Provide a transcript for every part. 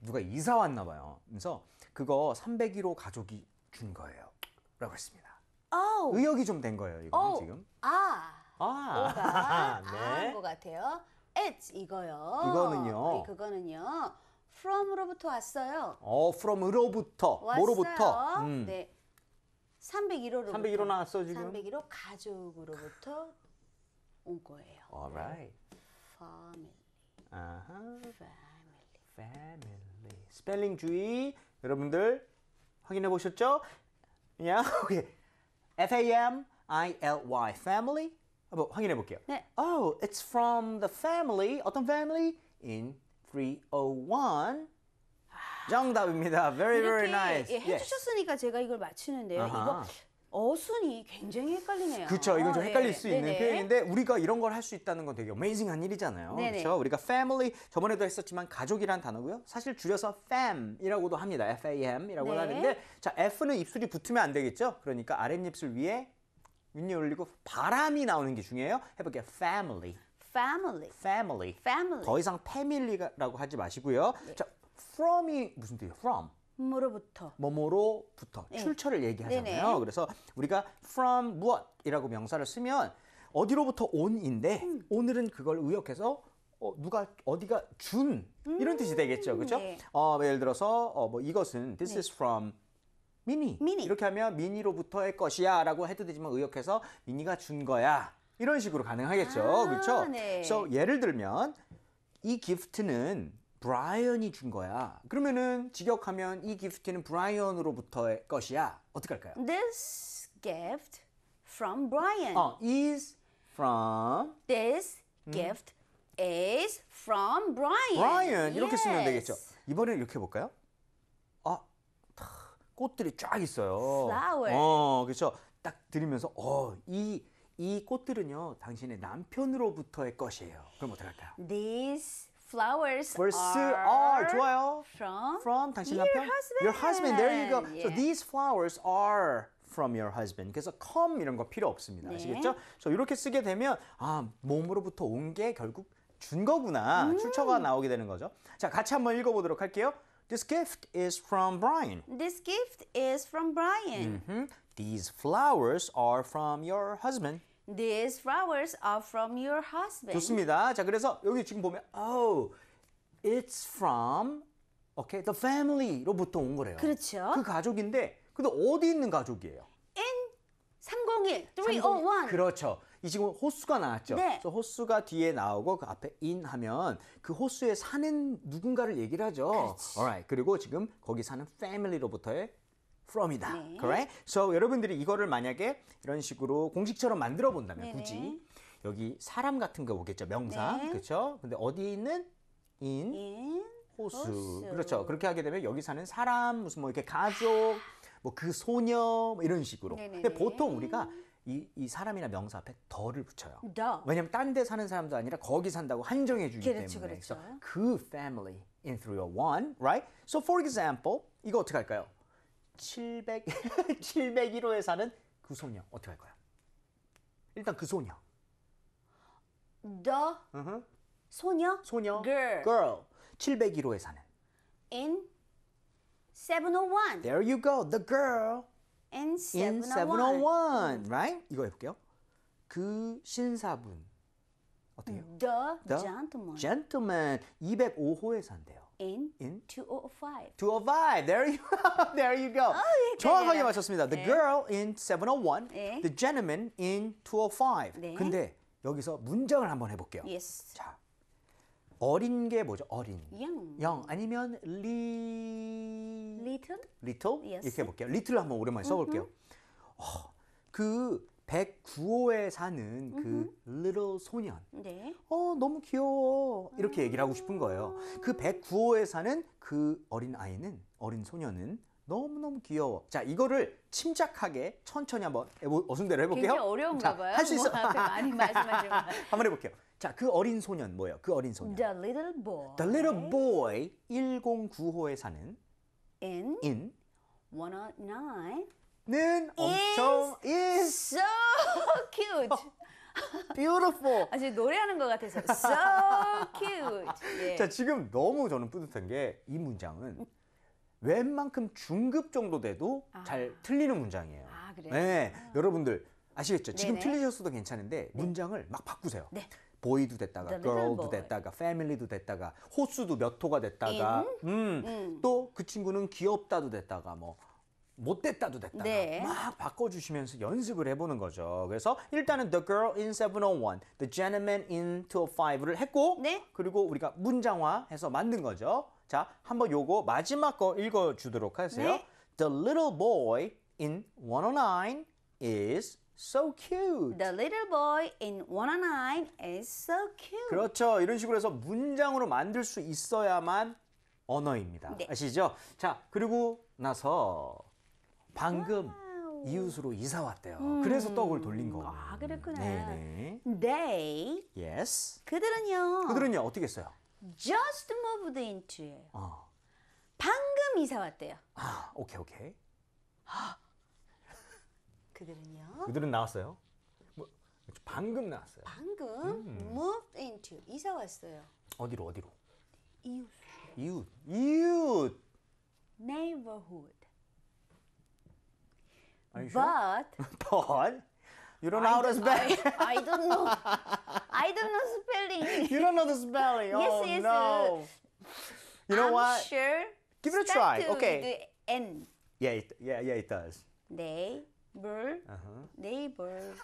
누가 이사 왔나 봐요. 그래서 그거 301호 가족이 준 거예요. 라고 했습니다. 오. 의역이 좀 된 거예요, 이거는 지금. 아. 아. 아 네. 아인 것 같아요. i t 이거요. 이거는요. 그거는요. From으로부터 왔어요. 어, from으로부터. 왔어요. 뭐로부터? 음. 네. 301호로부터. 301호 나왔어, 지금. 301호 가족으로부터 온 거예요. Alright. Family. 아하. f a m i l family. 스펠링 주의 여러분들 확인해 보셨죠? 그냥 오케이. F A Yeah, okay. F A M I L Y, family. 한번 확인해 볼게요. 네. Oh, it's from the family. 어떤 family? In 301. 정답입니다. Very very nice. 이렇게 해주셨으니까 yes. 제가 이걸 맞히는데요. Uh -huh. 이거 어순이 굉장히 헷갈리네요. 그렇죠. 이건 좀 네, 헷갈릴 네. 있는 네네. 표현인데 우리가 이런 걸 할 수 있다는 건 되게 어메이징한 일이잖아요. 네네. 그렇죠. 우리가 family 저번에도 했었지만 가족이란 단어고요. 사실 줄여서 fam이라고도 합니다. F A M이라고 네. 하는데 자 F는 입술이 붙으면 안 되겠죠. 그러니까 아랫입술 위에 윗니 올리고 바람이 나오는 게 중요해요. 해볼게요. family. family. family. family. 더 이상 패밀리라고 하지 마시고요. 네. 자 from이 무슨 뜻이에요? from. 뭐로부터 뭐뭐로부터 네. 출처를 얘기하잖아요. 네네. 그래서 우리가 from 무엇이라고 명사를 쓰면 어디로부터 온인데 음. 오늘은 그걸 의역해서 어, 누가 어디가 준 이런 음. 뜻이 되겠죠, 그렇죠? 네. 어, 뭐 예를 들어서 어, 뭐 이것은 this 네. is from 미니. 미니 이렇게 하면 미니로부터의 것이야라고 해도 되지만 의역해서 미니가 준 거야 이런 식으로 가능하겠죠, 아, 그렇죠? 네. 그래서 예를 들면 이 기프트는 브라이언이 준 거야. 그러면은 직역하면 이 기프트는 브라이언으로부터의 것이야. 어떻게 할까요? This gift from Brian. 어, is from This gift is from Brian. Brian 이렇게 Yes. 쓰면 되겠죠. 이번엔 이렇게 볼까요 아, 꽃들이 쫙 있어요. Flower. 어, 그렇죠. 딱 들으면서 어, 이, 이 꽃들은요 당신의 남편으로부터의 것이에요. 그럼 어떻게 할까요? These flowers Verse are, are 좋아요. from, from 당신 your 남편 husband. your husband there you go 예. so these flowers are from your husband 그래서 come 이런 거 필요 없습니다 네. 아시겠죠? 저 이렇게 쓰게 되면 아 몸으로부터 온 게 결국 준 거구나 음. 출처가 나오게 되는 거죠 자 같이 한번 읽어보도록 할게요 This gift is from Brian. This gift is from Brian. Mm -hmm. These flowers are from your husband. These flowers are from your husband. 좋습니다. 자, 그래서 여기 지금 보면 oh, it's from okay, the family로부터 온 거래요. 그렇죠. 그 가족인데 근데 어디 있는 가족이에요? In 301, 301. 그렇죠. 이 지금 호수가 나왔죠. 네. 그래서 호수가 뒤에 나오고 그 앞에 in 하면 그 호수에 사는 누군가를 얘기를 하죠. 그렇지. Alright. 그리고 지금 거기 사는 family로부터의 from이다. 네. r r e c t So 여러분들이 이거를 만약에 이런 식으로 공식처럼 만들어 본다면 네 굳이 여기 사람 같은 거 오겠죠. 명사. 네. 그렇죠? 근데 어디 있는 in, in 호수. 호수. 그렇죠. 그렇게 하게 되면 여기 사는 사람 무슨 뭐 이렇게 가족 뭐 그 소녀 뭐 이런 식으로. 네네네. 근데 보통 우리가 이, 이 사람이나 명사 앞에 더를 붙여요. 더. 왜냐면 딴 데 사는 사람도 아니라 거기 산다고 한정해 주기 그렇죠, 때문에. 그렇죠. 그 family in through your one, right? So for example, 이거 어떻게 할까요? 700, 701호에 사는 그 소녀 어떻게 할 거야? 일단 그 소녀 The uh-huh. 소녀? 소녀 Girl Girl 701호에 사는 In 701 There you go, the girl In 701, In 701 right? 이거 해볼게요 그 신사분 어때요? The, the gentleman gentleman 205호에 산대요 in, in? 205. 205. There you, there you go. 어, 정확하게 맞췄습니다. The 네. girl in 701. 네. The gentleman in 205. 네. 근데 여기서 문장을 한번 해볼게요. Yes. 자, 어린 게 뭐죠? 어린. Young. young 아니면 li... little. little. Yes. 이렇게 해볼게요. little를 한번 오랜만에 써볼게요. 어, 그 109호에 사는 그 little 소년. 네. 어, 너무 귀여워. 이렇게 얘기를 하고 싶은 거예요. 그 109호에 사는 그 어린 아이는, 어린 소년은 너무너무 귀여워. 자, 이거를 침착하게 천천히 한번 해보, 어순대로 해볼게요. 굉장히 어려운가 봐요. 할수 뭐 있어. 앞에 많이 말씀하시면. 한번 해볼게요. 자, 그 어린 소년 뭐예요? 그 어린 소년. The little boy. The little boy 109호에 사는 in, in 109는 엄청 is, so cute. beautiful. 아, 지금 노래하는 것 같아서 so cute. 예. 자, 지금 너무 저는 뿌듯한 게 이 문장은 웬만큼 중급 정도 돼도 아. 잘 틀리는 문장이에요. 아, 그래요? 네, 아. 여러분들 아시겠죠? 지금 네네. 틀리셨어도 괜찮은데 네. 문장을 막 바꾸세요. 네. 보이도 됐다가 girl도 됐다가 family도 됐다가 호수도 몇 호가 됐다가 음, 음. 또그 친구는 귀엽다도 됐다가 뭐 못됐다도 됐다 네. 막 바꿔주시면서 연습을 해보는 거죠. 그래서 일단은 The Girl in 701, The Gentleman in 205를 했고 네. 그리고 우리가 문장화해서 만든 거죠. 자, 한번 요거 마지막 거 읽어주도록 하세요. 네. The little boy in 109 is so cute. The little boy in 109 is so cute. 그렇죠. 이런 식으로 해서 문장으로 만들 수 있어야만 언어입니다. 네. 아시죠? 자, 그리고 나서 방금 와우. 이웃으로 이사 왔대요. 음. 그래서 떡을 돌린 거고. 아, 그렇구나. 네 They. Yes. 그들은요. 그들은요 어떻게 했어요? Just moved i n t o 어. 방금 이사 왔대요. 아, 오케이 오케이. 그들은요. 그들은 나왔어요. 뭐, 방금 나왔어요. 방금 음. moved into 이사 왔어요. 어디로 어디로? 이웃. 이웃. 이웃. neighborhood. Are you sure? But. but. You don't know I how to spell. I, I don't know. I don't know spelling. You don't know the spelling. yes, oh yes, no. You know I'm what? Sure. Give it a try. okay. The N. Yeah, it, yeah, yeah. It does. 네. 불. Uh-huh. 네이블.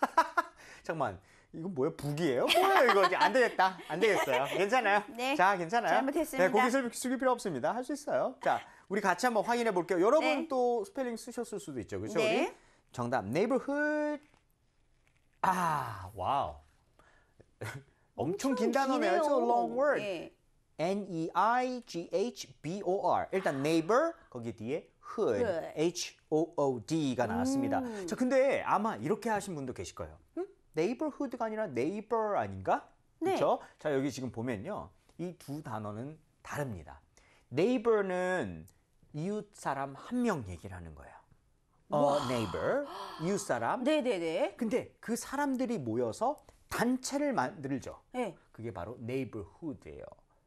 잠깐만. 이거 뭐야? 북이에요? 뭐예요 이거? 안 되겠다. 안 되겠어요. 괜찮아요? 네. 자, 괜찮아요? 잘못했습니다. 네, 고기 숙일 필요 없습니다. 할 수 있어요. 자, 우리 같이 한번 확인해 볼게요. 여러분 네. 또 스펠링 쓰셨을 수도 있죠. 그렇죠? 네. 우리? 정답 n e i g 아 와우 엄청, 엄청 긴 단어네요 so long word 예. N E I G H B O R 일단 neighbor 거기 뒤에 hood H O O D가 나왔습니다 음. 자 근데 아마 이렇게 하신 분도 계실 거예요 음? neighborhood가 아니라 neighbor 아닌가 네. 그렇죠 자 여기 지금 보면요 이 두 단어는 다릅니다 neighbor는 이웃 사람 한 명 얘기를 하는 거야 어, neighbor, 이웃 사람. 네네네. 근데 그 사람들이 모여서 단체를 만들죠. 네. 그게 바로 neighborhood예요.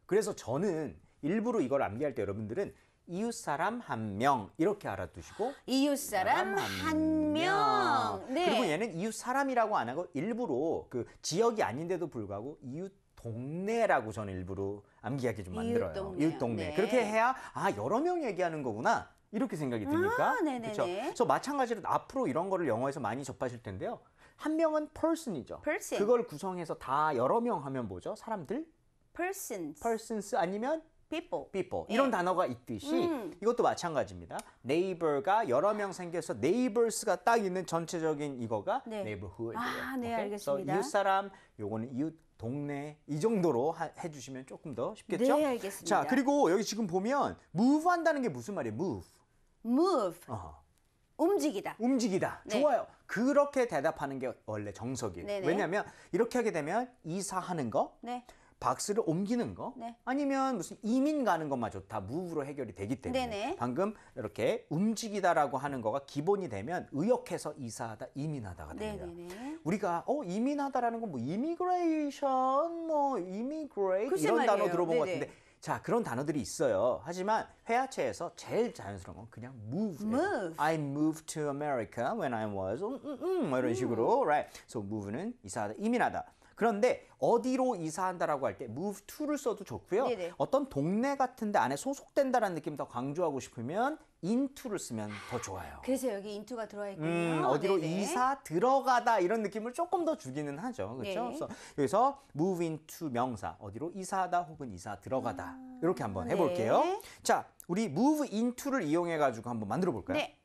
그래서 저는 일부러 이걸 암기할 때 여러분들은 이웃 사람 한 명 이렇게 알아두시고 이웃 사람 한 명. 네. 그리고 얘는 이웃 사람이라고 안 하고 일부러 그 지역이 아닌데도 불구하고 이웃 동네라고 저는 일부러 암기하게 좀 만들어요. 이웃 동네. 이웃 동네. 네. 그렇게 해야 아 여러 명 얘기하는 거구나 이렇게 생각이 드니까 아, 그렇죠. 그래서 마찬가지로 앞으로 이런 거를 영어에서 많이 접하실 텐데요. 한 명은 person이죠. person. 그걸 구성해서 다 여러 명 하면 뭐죠? 사람들? persons. persons 아니면 people. people. 예. 이런 예. 단어가 있듯이 음. 이것도 마찬가지입니다. 네이버가 여러 명 생겨서 네이버스가 딱 있는 전체적인 이거가 네. 이버 i g h b o r h o 예요 아, 네, 오이 알겠습니다. 이웃 사람, 요거는 이웃 동네 이 정도로 하, 해주시면 조금 더 쉽겠죠? 네, 알겠습니다. 자, 그리고 여기 지금 보면 move 한다는 게 무슨 말이에요? move. move. 어 움직이다. 움직이다. 네. 좋아요. 그렇게 대답하는 게 원래 정석이에요. 네네. 왜냐하면 이렇게 하게 되면 이사하는 거, 네. 박스를 옮기는 거, 네. 아니면 무슨 이민 가는 것만좋다 무브로 해결이 되기 때문에 네네. 방금 이렇게 움직이다라고 하는 거가 기본이 되면 의역해서 이사하다, 이민하다가 됩니다. 네네 우리가 어 이민하다라는 건뭐 이미그레이션, 뭐 이미그레이 뭐 이런 말이에요. 단어 들어본 네네. 것 같은데 자 그런 단어들이 있어요. 하지만 회화체에서 제일 자연스러운 건 그냥 move. Move. I moved to America when I was 음, 음, 음, 뭐 이런 식으로, 음. right? So move는 이사하다, 이민하다. 그런데 어디로 이사한다라고 할 때 move to를 써도 좋고요. 네네. 어떤 동네 같은 데 안에 소속된다라는 느낌 더 강조하고 싶으면 인투를 쓰면 더 좋아요. 그래서 여기 인투가 들어와 있군요. 음, 어디로 네네. 이사 들어가다 이런 느낌을 조금 더 주기는 하죠. 그렇죠? 네. 그래서 여기서 move into 명사 어디로 이사하다 혹은 이사 들어가다 음... 이렇게 한번 네. 해볼게요. 네. 자, 우리 move into를 이용해 가지고 한번 만들어 볼까요? 네.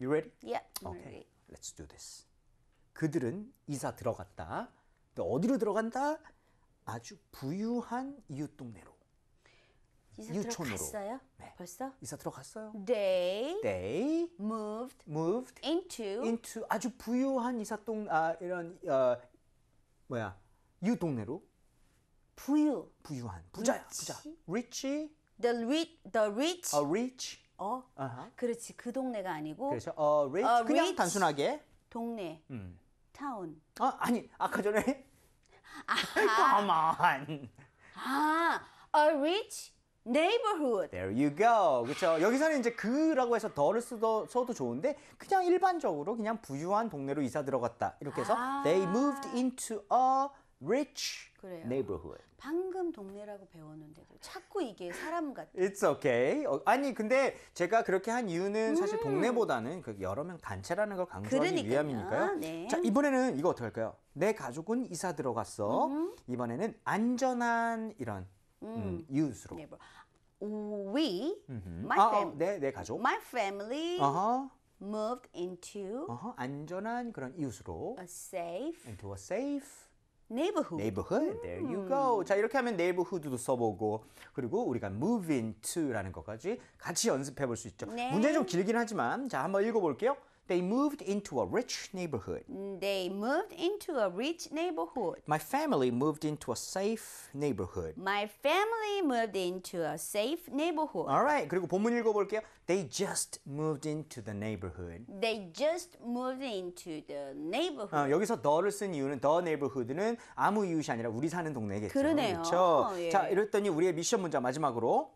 You ready? Yeah. okay. Ready. Let's do this. 그들은 이사 들어갔다. 어디로 들어간다? 아주 부유한 이웃 동네로. 이사 유로갔어요 네. 벌써? 이사 들어갔어요. They, They moved, moved into, into 아주 부유한 이사 동아 이런 어, 뭐야 이웃 동네로 부유. 부유한 부자야 Rich. 부자. r i c h The rich, the rich. a rich. 어, Uh-huh. 그렇지 그 동네가 아니고 그렇죠. A rich 어, 그냥 rich. 단순하게 동네. 음. 타운. 아 아니 아까 전에 가만. 아, a rich neighborhood. There you go. 그렇죠. 여기서는 이제 그라고 해서 더를 써도, 써도 좋은데 그냥 일반적으로 그냥 부유한 동네로 이사 들어갔다. 이렇게 해서 아. they moved into a rich 그래요. neighborhood. 방금 동네라고 배웠는데도 자꾸 이게 사람 같아. It's okay. 어, 아니 근데 제가 그렇게 한 이유는 사실 음. 동네보다는 그 여러 명 단체라는 걸 강조하기 그러니까요. 위함이니까요. 네. 자 이번에는 이거 어떻게 할까요? 내 가족은 이사 들어갔어. 이번에는 안전한 이런 음, 음 이웃으로. 네, 뭐. We, 음흠. my 아, 어, f a m i 네, l 가족. my family 어허. moved into 어허, 안전한 그런 이웃으로 a safe into a safe neighborhood. neighborhood. There you go. 자, 이렇게 하면 neighborhood도 써보고 그리고 우리가 move into라는 것까지 같이 연습해 볼 수 있죠. 네. 문제 좀 길긴 하지만 자, 한번 읽어 볼게요. They moved into a rich neighborhood. They moved into a rich neighborhood. My family moved into a safe neighborhood. My family moved into a safe neighborhood. Alright, 그리고 본문 읽어볼게요. They just moved into the neighborhood. They just moved into the neighborhood. 어, 여기서 t 를쓴 이유는 the neighborhood는 아무 이웃이 아니라 우리 사는 동네겠죠. 그러네요. 그렇죠? 예. 자, 이랬더니 우리의 미션 문제 마지막으로